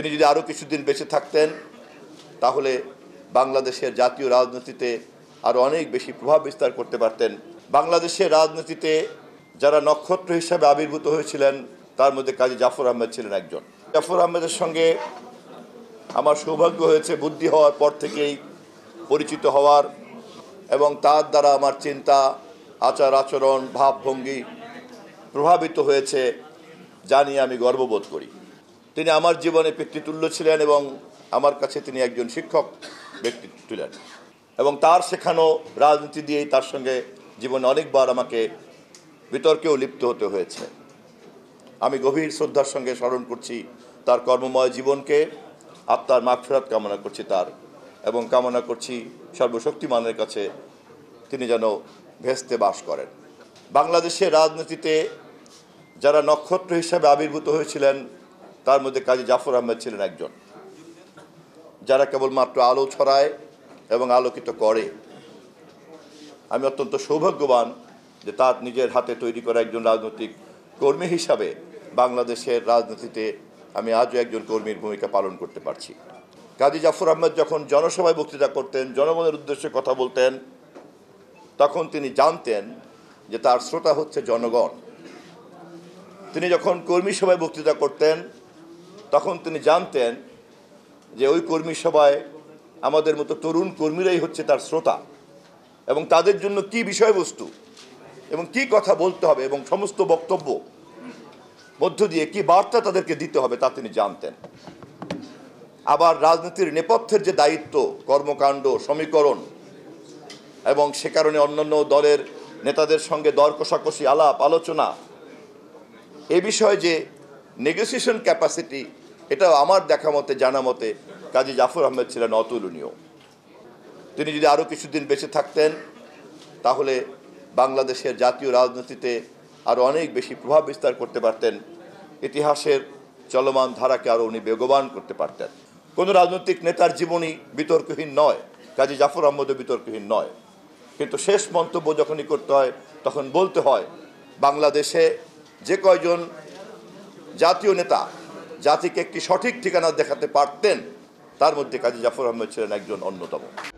তিনি যদি আরও কিছুদিন বেঁচে থাকতেন তাহলে বাংলাদেশের জাতীয় রাজনীতিতে আরও অনেক বেশি প্রভাব বিস্তার করতে পারতেন বাংলাদেশের রাজনীতিতে যারা নক্ষত্র হিসাবে আবির্ভূত হয়েছিলেন তার মধ্যে কাজী জাফর আহমেদ ছিলেন একজন জাফর আহমেদের সঙ্গে আমার সৌভাগ্য হয়েছে বুদ্ধি হওয়ার পর থেকেই পরিচিত হওয়ার এবং তার দ্বারা আমার চিন্তা আচার আচরণ ভাবভঙ্গি প্রভাবিত হয়েছে জানিয়ে আমি গর্ববোধ করি তিনি আমার জীবনে পিতৃতুল্য ছিলেন এবং আমার কাছে তিনি একজন শিক্ষক ব্যক্তিত্ব ছিলেন এবং তার শেখানো রাজনীতি দিয়েই তার সঙ্গে জীবনে অনেকবার আমাকে বিতর্কেও লিপ্ত হতে হয়েছে আমি গভীর শ্রদ্ধার সঙ্গে স্মরণ করছি তার কর্মময় জীবনকে আত্মার মাগফেরাত কামনা করছি তার এবং কামনা করছি সর্বশক্তিমানের কাছে তিনি যেন ভেস্তে বাস করেন বাংলাদেশের রাজনীতিতে যারা নক্ষত্র হিসাবে আবির্ভূত হয়েছিলেন তার মধ্যে কাজী জাফর আহমেদ ছিলেন একজন যারা কেবলমাত্র আলো ছড়ায় এবং আলোকিত করে আমি অত্যন্ত সৌভাগ্যবান যে তার নিজের হাতে তৈরি করা একজন রাজনৈতিক কর্মী হিসাবে বাংলাদেশের রাজনীতিতে আমি আজও একজন কর্মীর ভূমিকা পালন করতে পারছি কাজী জাফর আহমেদ যখন জনসভায় বক্তৃতা করতেন জনগণের উদ্দেশ্যে কথা বলতেন তখন তিনি জানতেন যে তার শ্রোতা হচ্ছে জনগণ তিনি যখন কর্মী সভায় বক্তৃতা করতেন তখন তিনি জানতেন যে ওই কর্মী সভায় আমাদের মতো তরুণ কর্মীরাই হচ্ছে তার শ্রোতা এবং তাদের জন্য কি বিষয়বস্তু এবং কি কথা বলতে হবে এবং সমস্ত বক্তব্য মধ্য দিয়ে কি বার্তা তাদেরকে দিতে হবে তা তিনি জানতেন আবার রাজনীতির নেপথ্যের যে দায়িত্ব কর্মকাণ্ড সমীকরণ এবং সে কারণে অন্যান্য দলের নেতাদের সঙ্গে দর কষাকষি আলাপ আলোচনা এ বিষয়ে যে নেগোসিয়েশন ক্যাপাসিটি এটা আমার দেখা মতে জানা মতে কাজী জাফর আহমেদ ছিলেন অতুলনীয় তিনি যদি আরও কিছুদিন বেঁচে থাকতেন তাহলে বাংলাদেশের জাতীয় রাজনীতিতে আরও অনেক বেশি প্রভাব বিস্তার করতে পারতেন ইতিহাসের চলমান ধারাকে আরও উনি বেগবান করতে পারতেন কোনো রাজনৈতিক নেতার জীবনই বিতর্কহীন নয় কাজী জাফর আহমদও বিতর্কহীন নয় কিন্তু শেষ মন্তব্য যখনই করতে হয় তখন বলতে হয় বাংলাদেশে যে কয়জন জাতীয় নেতা জাতিকে একটি সঠিক ঠিকানা দেখাতে পারতেন তার মধ্যে কাজী জাফর আহমেদ ছিলেন একজন অন্যতম